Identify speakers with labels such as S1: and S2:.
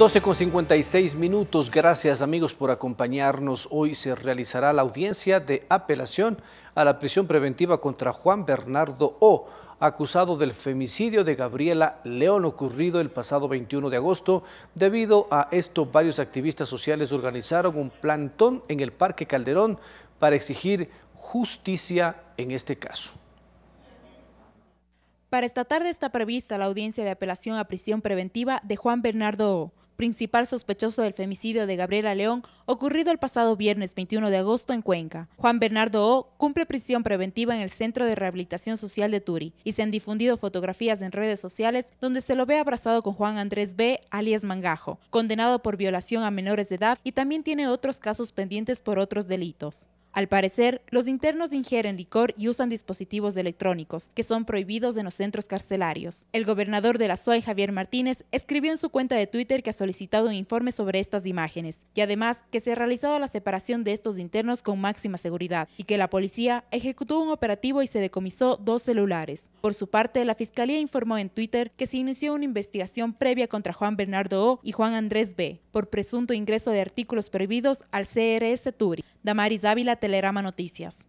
S1: 12 con 56 minutos. Gracias amigos por acompañarnos. Hoy se realizará la audiencia de apelación a la prisión preventiva contra Juan Bernardo O, acusado del femicidio de Gabriela León ocurrido el pasado 21 de agosto. Debido a esto, varios activistas sociales organizaron un plantón en el Parque Calderón para exigir justicia en este caso.
S2: Para esta tarde está prevista la audiencia de apelación a prisión preventiva de Juan Bernardo O, principal sospechoso del femicidio de Gabriela León, ocurrido el pasado viernes 21 de agosto en Cuenca. Juan Bernardo O cumple prisión preventiva en el Centro de Rehabilitación Social de Turi y se han difundido fotografías en redes sociales donde se lo ve abrazado con Juan Andrés B., alias Mangajo, condenado por violación a menores de edad y también tiene otros casos pendientes por otros delitos. Al parecer, los internos ingieren licor y usan dispositivos electrónicos, que son prohibidos en los centros carcelarios. El gobernador de la SOA, Javier Martínez, escribió en su cuenta de Twitter que ha solicitado un informe sobre estas imágenes, y además que se ha realizado la separación de estos internos con máxima seguridad, y que la policía ejecutó un operativo y se decomisó dos celulares. Por su parte, la fiscalía informó en Twitter que se inició una investigación previa contra Juan Bernardo O y Juan Andrés B por presunto ingreso de artículos prohibidos al CRS Turi. Damaris Ávila Telegrama Noticias.